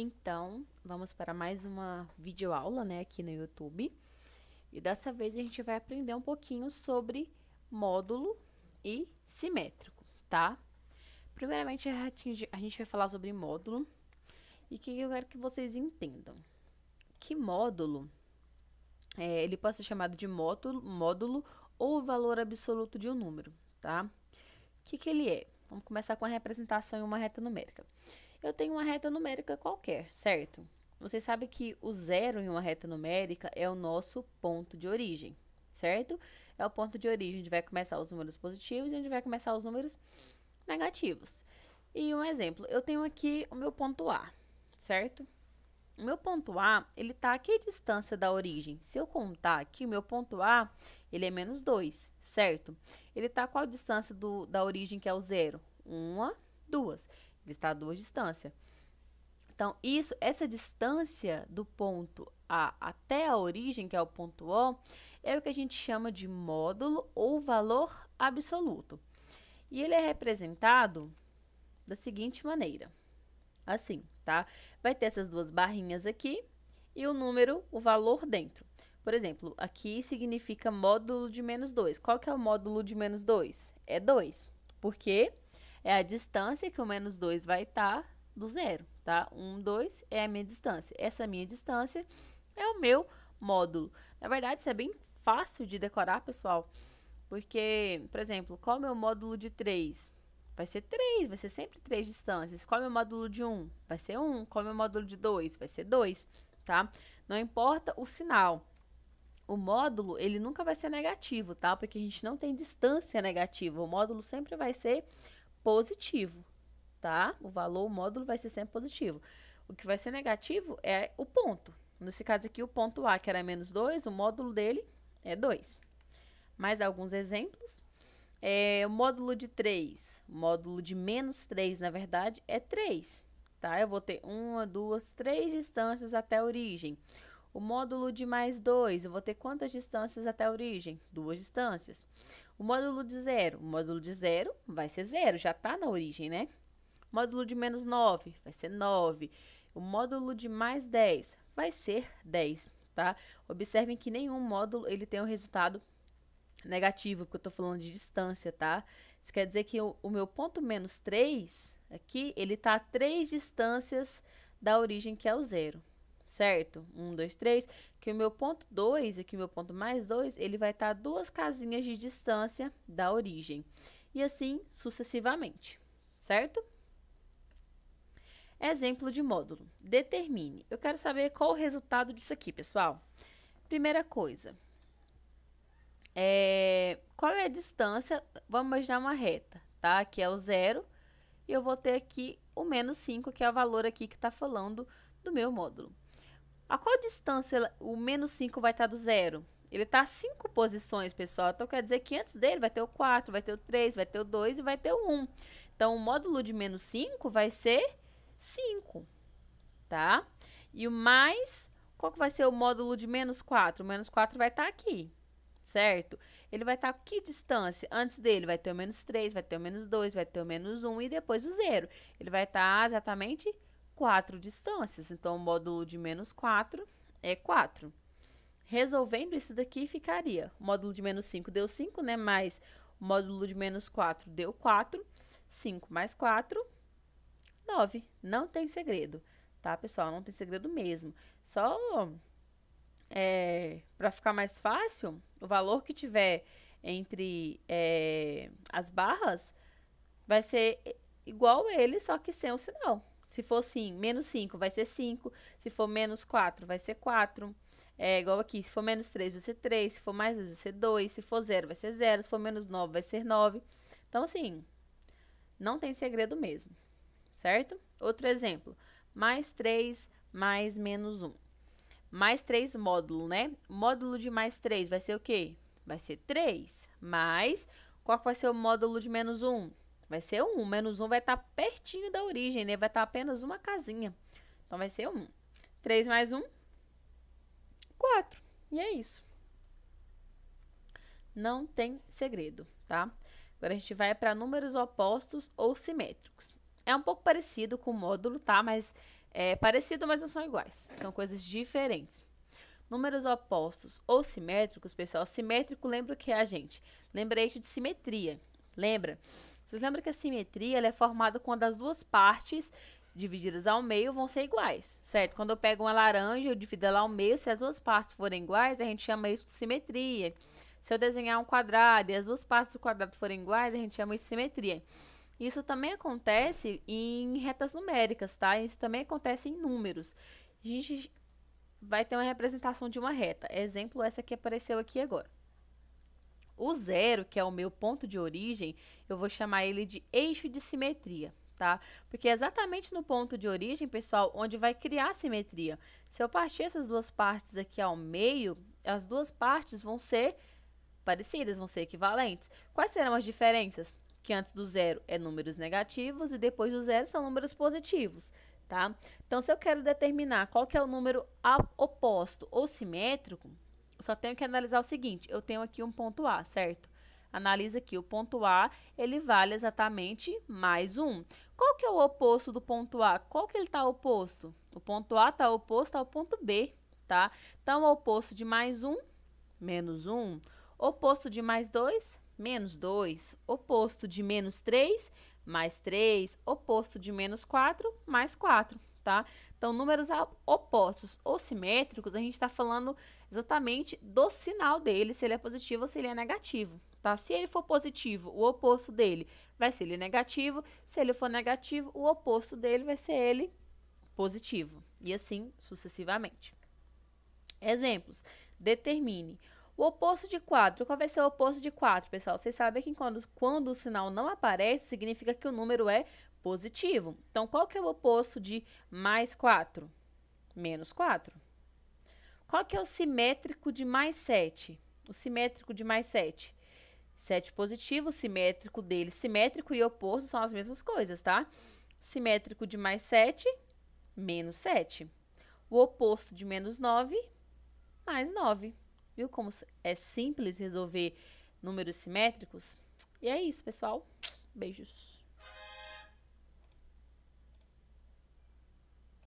Então, vamos para mais uma videoaula, né, aqui no YouTube. E dessa vez a gente vai aprender um pouquinho sobre módulo e simétrico, tá? Primeiramente, a gente vai falar sobre módulo. E o que eu quero que vocês entendam? Que módulo, é, ele pode ser chamado de módulo, módulo ou valor absoluto de um número, tá? O que, que ele é? Vamos começar com a representação em uma reta numérica eu tenho uma reta numérica qualquer, certo? Você sabe que o zero em uma reta numérica é o nosso ponto de origem, certo? É o ponto de origem onde vai começar os números positivos e onde vai começar os números negativos. E um exemplo, eu tenho aqui o meu ponto A, certo? O meu ponto A, ele está aqui a distância da origem? Se eu contar aqui, o meu ponto A, ele é menos 2, certo? Ele está qual a distância do, da origem que é o zero? Uma, duas. Ele está a duas distâncias. Então, isso, essa distância do ponto A até a origem, que é o ponto O, é o que a gente chama de módulo ou valor absoluto. E ele é representado da seguinte maneira. Assim, tá? Vai ter essas duas barrinhas aqui e o número, o valor dentro. Por exemplo, aqui significa módulo de menos 2. Qual que é o módulo de menos 2? É 2. Por quê? Porque é a distância que o menos 2 vai estar tá do zero, tá? 1, 2 é a minha distância. Essa minha distância é o meu módulo. Na verdade, isso é bem fácil de decorar, pessoal, porque, por exemplo, qual é o meu módulo de 3? Vai ser 3, vai ser sempre 3 distâncias. Qual é o meu módulo de 1? Vai ser 1. Qual é o meu módulo de 2? Vai ser 2, tá? Não importa o sinal, o módulo, ele nunca vai ser negativo, tá? Porque a gente não tem distância negativa. O módulo sempre vai ser positivo, tá? O valor, o módulo vai ser sempre positivo. O que vai ser negativo é o ponto. Nesse caso aqui, o ponto A, que era menos 2, o módulo dele é 2. Mais alguns exemplos. É, o módulo de 3, módulo de menos 3, na verdade, é 3. Tá? Eu vou ter uma, duas, três distâncias até a origem. O módulo de mais 2, eu vou ter quantas distâncias até a origem? Duas distâncias. O módulo de zero, o módulo de zero vai ser zero, já está na origem, né? O módulo de menos 9 vai ser 9. O módulo de mais 10 vai ser 10, tá? Observem que nenhum módulo ele tem um resultado negativo, porque eu estou falando de distância, tá? Isso quer dizer que o, o meu ponto menos 3 aqui, ele está a 3 distâncias da origem, que é o zero certo? Um, dois, três. Que o meu ponto 2 e que o meu ponto mais 2, ele vai estar tá duas casinhas de distância da origem. E assim sucessivamente, certo? Exemplo de módulo. Determine. Eu quero saber qual o resultado disso aqui, pessoal. Primeira coisa. É, qual é a distância? Vamos imaginar uma reta, tá? Aqui é o zero. E eu vou ter aqui o menos 5, que é o valor aqui que está falando do meu módulo. A qual distância o menos 5 vai estar tá do zero? Ele está a 5 posições, pessoal. Então, quer dizer que antes dele vai ter o 4, vai ter o 3, vai ter o 2 e vai ter o 1. Um. Então, o módulo de menos 5 vai ser 5, tá? E o mais... Qual que vai ser o módulo de menos 4? O menos 4 vai estar tá aqui, certo? Ele vai estar tá a que distância? Antes dele vai ter o menos 3, vai ter o menos 2, vai ter o menos 1 e depois o zero. Ele vai estar tá exatamente quatro distâncias. Então, o módulo de menos 4 é 4. Resolvendo isso daqui, ficaria. O módulo de menos 5 deu 5, né? Mais o módulo de menos 4 deu 4. 5 mais 4, 9. Não tem segredo, tá, pessoal? Não tem segredo mesmo. Só é, para ficar mais fácil, o valor que tiver entre é, as barras vai ser igual ele, só que sem o sinal. Se for sim, menos 5 vai ser 5. Se for menos 4, vai ser 4. É igual aqui, se for menos 3, vai ser 3. Se for mais 2, vai ser 2. Se for 0, vai ser 0. Se for menos 9, vai ser 9. Então, assim, não tem segredo mesmo, certo? Outro exemplo, mais 3 mais menos 1. Mais 3 módulo, né? Módulo de mais 3 vai ser o quê? Vai ser 3 mais... Qual vai ser o módulo de menos 1? Vai ser um. Menos um vai estar tá pertinho da origem, né? Vai estar tá apenas uma casinha. Então, vai ser um. três mais um quatro E é isso. Não tem segredo, tá? Agora, a gente vai para números opostos ou simétricos. É um pouco parecido com o módulo, tá? Mas é parecido, mas não são iguais. São coisas diferentes. Números opostos ou simétricos, pessoal. Simétrico, lembra o que é a gente? Lembrete de simetria. Lembra? Vocês lembram que a simetria é formada quando as duas partes divididas ao meio vão ser iguais, certo? Quando eu pego uma laranja, eu divido ela ao meio, se as duas partes forem iguais, a gente chama isso de simetria. Se eu desenhar um quadrado e as duas partes do quadrado forem iguais, a gente chama isso de simetria. Isso também acontece em retas numéricas, tá? Isso também acontece em números. A gente vai ter uma representação de uma reta. Exemplo, essa que apareceu aqui agora. O zero, que é o meu ponto de origem, eu vou chamar ele de eixo de simetria, tá? Porque é exatamente no ponto de origem, pessoal, onde vai criar simetria. Se eu partir essas duas partes aqui ao meio, as duas partes vão ser parecidas, vão ser equivalentes. Quais serão as diferenças? Que antes do zero é números negativos e depois do zero são números positivos. Tá? Então, se eu quero determinar qual que é o número oposto ou simétrico, só tenho que analisar o seguinte, eu tenho aqui um ponto A, certo? Analisa aqui, o ponto A, ele vale exatamente mais um. Qual que é o oposto do ponto A? Qual que ele está oposto? O ponto A está oposto ao ponto B, tá? Então, o oposto de mais um, menos um. Oposto de mais dois, menos dois. Oposto de menos três, mais três. Oposto de menos quatro, mais quatro tá? Então, números opostos ou simétricos, a gente está falando exatamente do sinal dele, se ele é positivo ou se ele é negativo, tá? Se ele for positivo, o oposto dele vai ser ele negativo. Se ele for negativo, o oposto dele vai ser ele positivo. E assim sucessivamente. Exemplos. Determine. O oposto de 4, qual vai ser o oposto de 4, pessoal? Vocês sabem que quando, quando o sinal não aparece, significa que o número é positivo. Então, qual que é o oposto de mais 4? Menos 4. Qual que é o simétrico de mais 7? O simétrico de mais 7. 7 positivo, simétrico dele, simétrico e oposto são as mesmas coisas, tá? Simétrico de mais 7, menos 7. O oposto de menos 9, mais 9. Viu como é simples resolver números simétricos? E é isso, pessoal. Beijos.